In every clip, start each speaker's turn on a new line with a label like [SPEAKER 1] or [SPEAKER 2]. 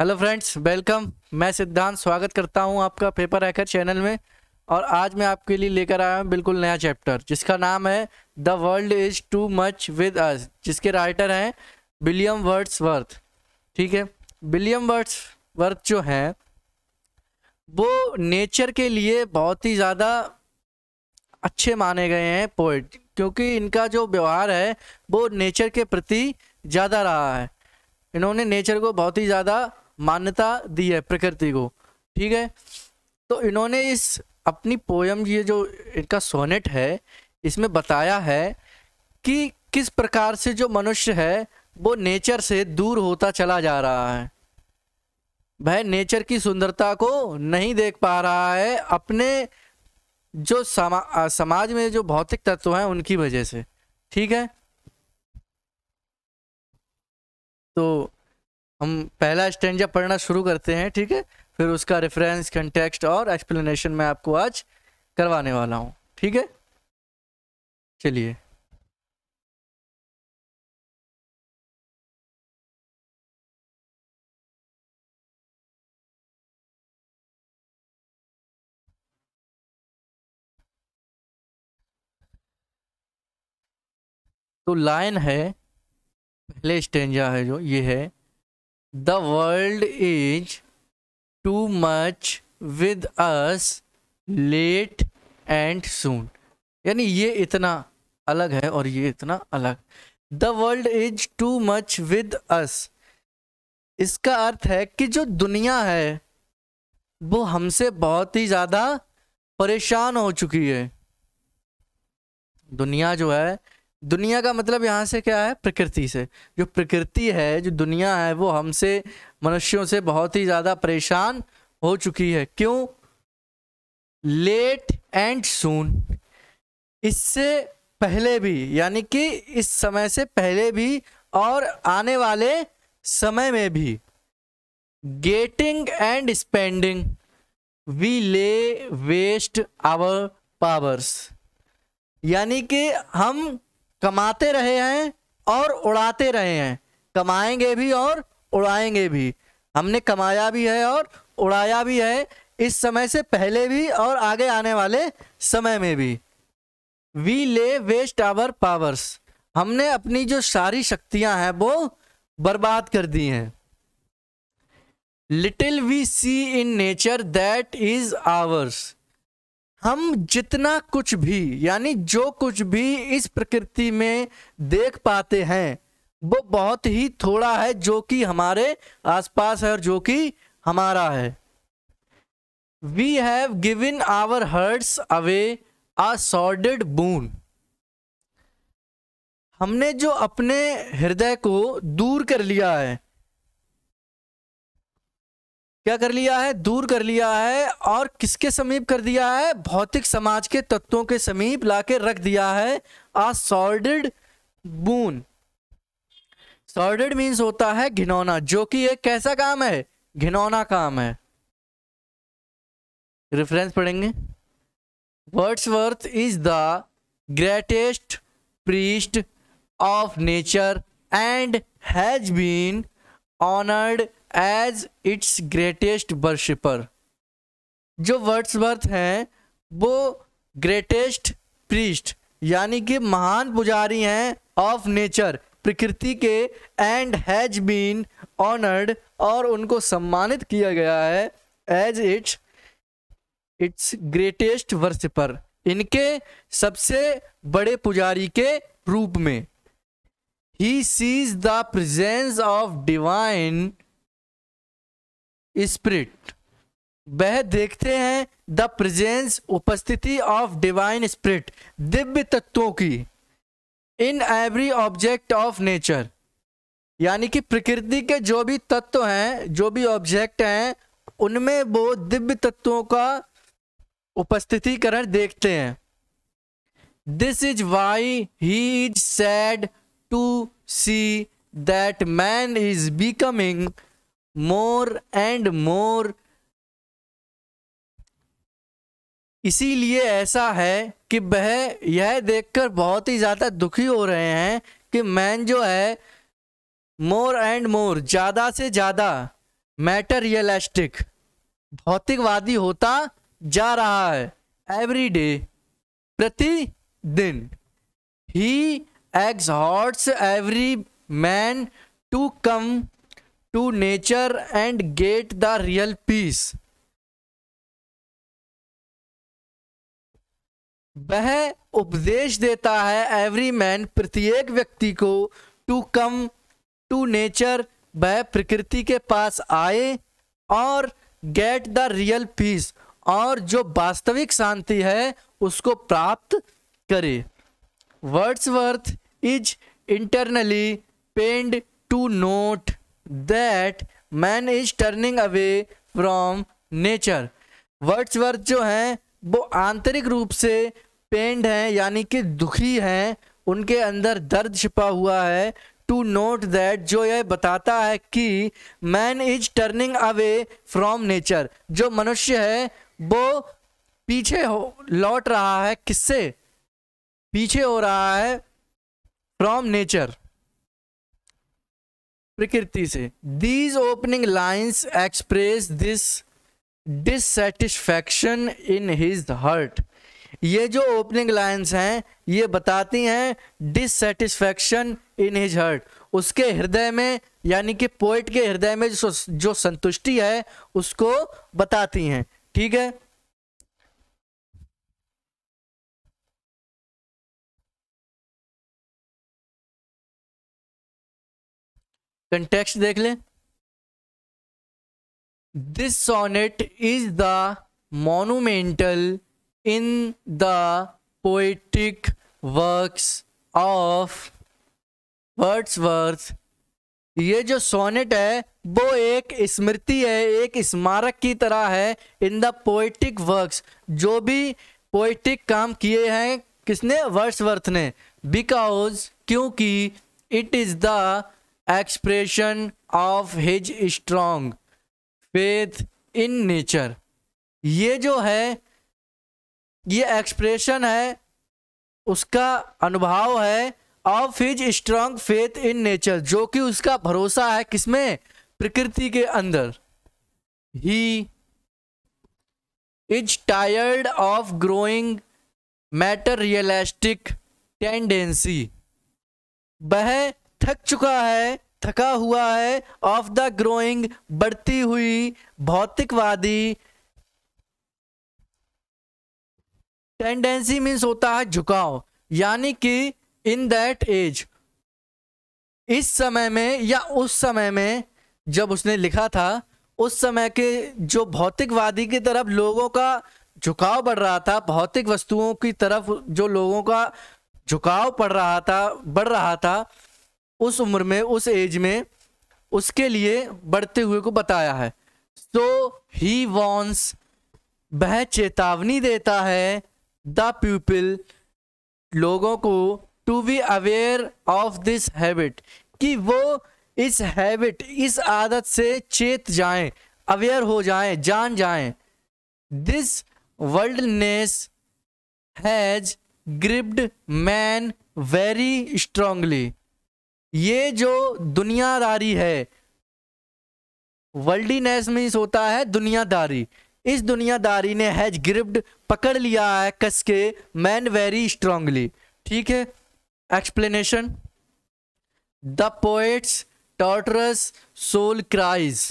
[SPEAKER 1] hello friends welcome मैं सिद्धांत स्वागत करता हूं आपका पेपर हैकर चैनल में और आज मैं आपके लिए लेकर आया हूं बिल्कुल नया चैप्टर जिसका नाम है the world is too much with us जिसके राइटर हैं विलियम वर्ड्स वर्थ ठीक है विलियम वर्ड्स वर्थ जो हैं वो नेचर के लिए बहुत ही ज़्यादा अच्छे माने गए हैं पोइट क्योंकि इनका जो व्यवहार है वो नेचर के प्रति ज़्यादा रहा है इन्होंने नेचर को बहुत ही ज़्यादा मान्यता दी है प्रकृति को ठीक है तो इन्होंने इस अपनी पोयम ये जो इनका सोनेट है इसमें बताया है कि किस प्रकार से जो मनुष्य है वो नेचर से दूर होता चला जा रहा है वह नेचर की सुंदरता को नहीं देख पा रहा है अपने जो समा, समाज में जो भौतिक तत्व हैं उनकी वजह से ठीक है तो हम पहला स्टेंजा पढ़ना शुरू करते हैं ठीक है फिर उसका रेफरेंस कंटेक्स्ट और एक्सप्लेनेशन मैं आपको आज करवाने वाला हूँ ठीक है चलिए तो लाइन है पहले स्टेंजा है जो ये है the world is too much with us late and soon यानी ये इतना अलग है और ये इतना अलग the world is too much with us इसका अर्थ है कि जो दुनिया है वो हमसे बहुत ही ज़्यादा परेशान हो चुकी है दुनिया जो है दुनिया का मतलब यहाँ से क्या है प्रकृति से जो प्रकृति है जो दुनिया है वो हमसे मनुष्यों से बहुत ही ज़्यादा परेशान हो चुकी है क्यों लेट एंड सून इससे पहले भी यानी कि इस समय से पहले भी और आने वाले समय में भी getting and spending we lay waste our powers यानी कि हम कमाते रहे हैं और उड़ाते रहे हैं कमाएंगे भी और उड़ाएंगे भी हमने कमाया भी है और उड़ाया भी है इस समय से पहले भी और आगे आने वाले समय में भी we lay waste our powers हमने अपनी जो सारी शक्तियां हैं वो बर्बाद कर दी हैं little we see in nature that is ours हम जितना कुछ भी यानी जो कुछ भी इस प्रकृति में देख पाते हैं वो बहुत ही थोड़ा है जो कि हमारे आसपास है और जो कि हमारा है we have given our hearts away a sordid boon हमने जो अपने हृदय को दूर कर लिया है क्या कर लिया है दूर कर लिया है और किसके समीप कर दिया है भौतिक समाज के तत्वों के समीप लाके रख दिया है आ सॉल्डेड बून सॉल्डेड मीन्स होता है घिनौना जो कि एक कैसा काम है घिनौना काम है रेफरेंस पढ़ेंगे Wordsworth is the greatest priest of nature and has been honoured as its greatest worshipper जो वर्ड्स वर्थ हैं वो ग्रेटेस्ट प्रीस्ट यानी कि महान पुजारी हैं ऑफ नेचर प्रकृति के एंड हैज बीन ऑनर्ड और उनको सम्मानित किया गया है as its its greatest worshipper इनके सबसे बड़े पुजारी के रूप में he sees the presence of divine spirit वह देखते हैं द प्रेजेंस उपस्थिति ऑफ डिवाइन स्प्रिट दिव्य तत्वों की in every object of nature यानी कि प्रकृति के जो भी तत्व हैं जो भी ऑब्जेक्ट हैं उनमें वो दिव्य तत्वों का उपस्थितिकरण देखते हैं this is why he is sad to see that man is becoming more and more इसीलिए ऐसा है कि वह यह देखकर बहुत ही ज़्यादा दुखी हो रहे हैं कि मैन जो है मोर एंड मोर ज़्यादा से ज़्यादा मैटरियलिस्टिक भौतिकवादी होता जा रहा है एवरी डे प्रति दिन he exhorts every man to come to nature and get the real peace वह उपदेश देता है एवरी मैन प्रत्येक व्यक्ति को टू कम टू नेचर वह प्रकृति के पास आए और गेट द रियल पीस और जो वास्तविक शांति है उसको प्राप्त करे Wordsworth is internally pained to note that man is turning away from nature words word जो हैं वो आंतरिक रूप से पेंड हैं यानी कि दुखी हैं उनके अंदर दर्द छिपा हुआ है टू नोट दैट जो यह बताता है कि man is turning away from nature जो मनुष्य है वो पीछे हो लौट रहा है किससे पीछे हो रहा है फ्रॉम नेचर प्रकृति से these opening lines express this dissatisfaction in his heart ये जो ओपनिंग लाइन्स हैं ये बताती हैं डिससेटिस्फैक्शन इन हिज हर्ट उसके हृदय में यानी कि पोइट के हृदय में जो, जो संतुष्टि है उसको बताती हैं ठीक है कंटेक्स्ट देख लें this sonnet is the monumental in the poetic works of worth ये जो सोनेट है वो एक स्मृति है एक स्मारक की तरह है इन द पोइटिक वर्क्स जो भी पोइटिक काम किए हैं किसने वर्ड्स वर्थ ने बिकॉज क्योंकि it is the expression of his strong faith in nature ये जो है ये एक्सप्रेशन है उसका अनुभाव है of his strong faith in nature जो कि उसका भरोसा है किसमें प्रकृति के अंदर he is tired of growing matter realistic tendency वह थक चुका है थका हुआ है ऑफ द ग्रोइंग बढ़ती हुई भौतिकवादी टेंडेंसी मीन्स होता है झुकाव यानी कि इन दैट एज इस समय में या उस समय में जब उसने लिखा था उस समय के जो भौतिकवादी की तरफ लोगों का झुकाव बढ़ रहा था भौतिक वस्तुओं की तरफ जो लोगों का झुकाव पड़ रहा था बढ़ रहा था उस उम्र में उस एज में उसके लिए बढ़ते हुए को बताया है सो ही वॉन्स वह चेतावनी देता है द पीपल लोगों को to be aware of this habit कि वो इस हैबिट इस आदत से चेत जाएं अवेयर हो जाएं जान जाएं this worldness has gripped man very strongly ये जो दुनियादारी है वर्ल्डीनेस में होता है दुनियादारी इस दुनियादारी ने हैज ग्रिप्ड पकड़ लिया है कस के मैन वेरी स्ट्रांगली ठीक है explanation the poet's tortuous soul cries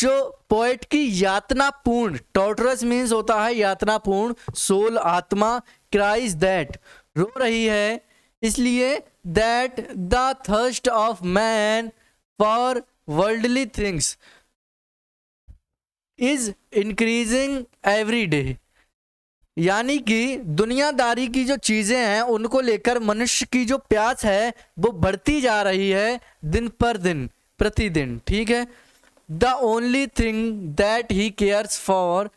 [SPEAKER 1] जो पोएट की यातना पूर्ण टॉर्टरस मीन्स होता है यातना पूर्ण सोल आत्मा क्राइज दैट रो रही है इसलिए that the thirst of man for worldly things is increasing every day यानी कि दुनियादारी की जो चीज़ें हैं उनको लेकर मनुष्य की जो प्यास है वो बढ़ती जा रही है दिन पर दिन प्रतिदिन ठीक है the only thing that he cares for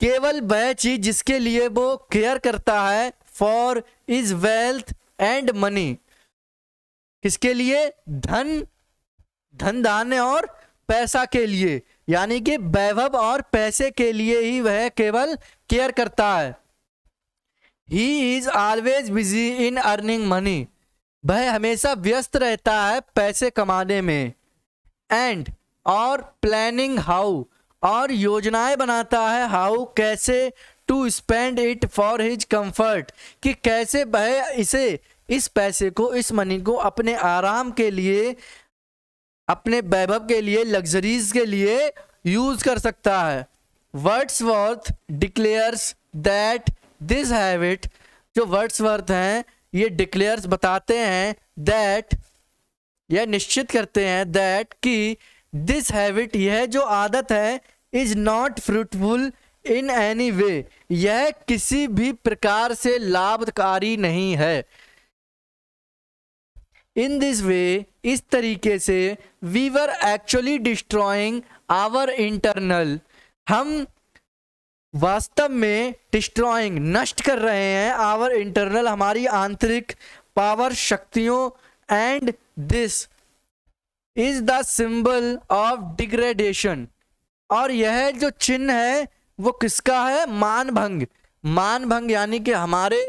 [SPEAKER 1] केवल वह चीज़ जिसके लिए वो केयर करता है for is wealth and money किसके लिए धन धन धान्य और पैसा के लिए यानी कि वैभव और पैसे के लिए ही वह केवल केयर करता है he is always busy in earning money वह हमेशा व्यस्त रहता है पैसे कमाने में एंड और प्लानिंग हाउ और योजनाएं बनाता है हाउ कैसे to spend it for his comfort कि कैसे वह इसे इस पैसे को इस मनी को अपने आराम के लिए अपने वैभव के लिए लग्जरीज के लिए यूज कर सकता है Wordsworth declares that this habit जो वर्थ हैं ये डिक्लेयर्स बताते हैं दैट यह निश्चित करते हैं दैट कि दिस हैबिट यह जो आदत है is not fruitful in any way यह किसी भी प्रकार से लाभकारी नहीं है इन दिस वे इस तरीके से we were actually destroying our internal हम वास्तव में डिस्ट्रॉइंग नष्ट कर रहे हैं आवर इंटरनल हमारी आंतरिक पावर शक्तियों and this is the symbol of degradation और यह जो चिन्ह है वो किसका है मान भंग मान भंग यानी कि हमारे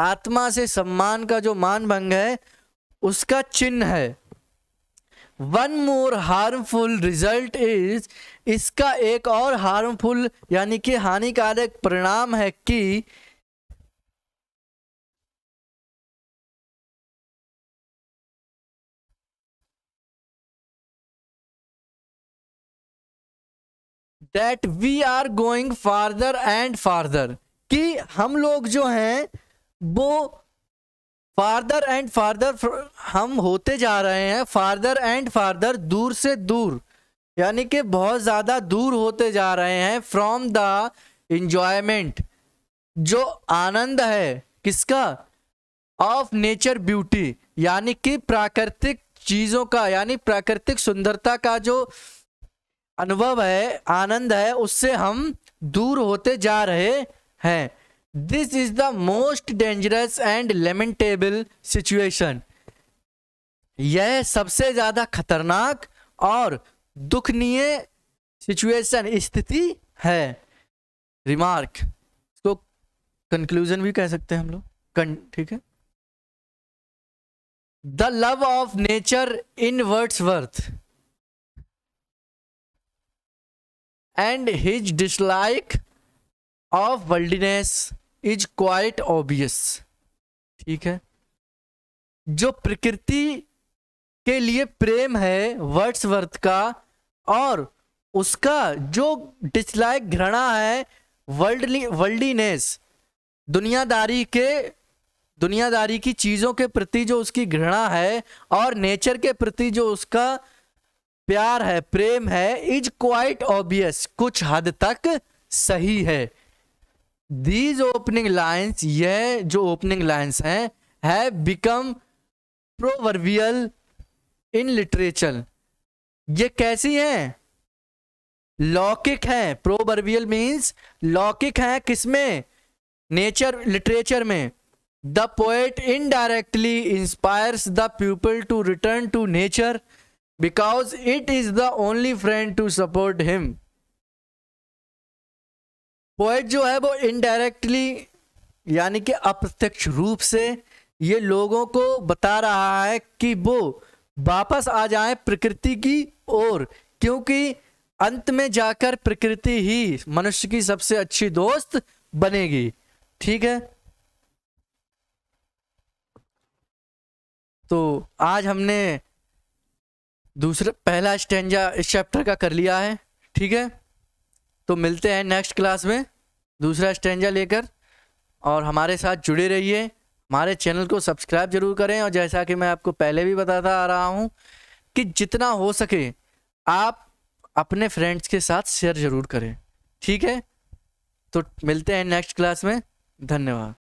[SPEAKER 1] आत्मा से सम्मान का जो मान भंग है उसका चिन्ह है one more harmful result is इसका एक और हार्मफुल यानी कि हानिकारक परिणाम है कि that we are going farther and farther कि हम लोग जो हैं वो फार्दर एंड फार्दर हम होते जा रहे हैं फार्दर एंड फार्दर दूर से दूर यानी कि बहुत ज़्यादा दूर होते जा रहे हैं फ्रॉम द इन्जॉयमेंट जो आनंद है किसका ऑफ नेचर ब्यूटी यानी कि प्राकृतिक चीज़ों का यानी प्राकृतिक सुंदरता का जो अनुभव है आनंद है उससे हम दूर होते जा रहे हैं this is the most dangerous and lamentable situation यह सबसे ज्यादा खतरनाक और दुखनीय सिचुएशन स्थिति है रिमार्क इसको कंक्लूजन भी कह सकते हैं हम लोग ठीक है the love of nature in Wordsworth and his dislike of worldliness is quite obvious ठीक है जो प्रकृति के लिए प्रेम है वर्ड्स वर्थ का और उसका जो डिसलाइक घृणा है वर्ल्डली वर्ल्डीनेस दुनियादारी के दुनियादारी की चीज़ों के प्रति जो उसकी घृणा है और नेचर के प्रति जो उसका प्यार है प्रेम है इज क्वाइट ऑब्वियस कुछ हद तक सही है दीज ओपनिंग लाइन्स यह जो ओपनिंग लाइन्स हैं है बिकम प्रोवर्बियल इन लिटरेचर ये कैसी हैं लौकिक हैं प्रोवर्बियल मीन्स लौकिक हैं किसमें नेचर लिटरेचर में the poet indirectly inspires the people to return to nature because it is the only friend to support him poet जो है वो इनडायरेक्टली यानी कि अप्रत्यक्ष रूप से ये लोगों को बता रहा है कि वो वापस आ जाए प्रकृति की ओर क्योंकि अंत में जाकर प्रकृति ही मनुष्य की सबसे अच्छी दोस्त बनेगी ठीक है तो आज हमने दूसरा पहला स्टेंजा इस चैप्टर का कर लिया है ठीक है तो मिलते हैं नेक्स्ट क्लास में दूसरा स्टेंजा लेकर और हमारे साथ जुड़े रहिए हमारे चैनल को सब्सक्राइब जरूर करें और जैसा कि मैं आपको पहले भी बताता आ रहा हूँ कि जितना हो सके आप अपने फ्रेंड्स के साथ शेयर ज़रूर करें ठीक है तो मिलते हैं नेक्स्ट क्लास में धन्यवाद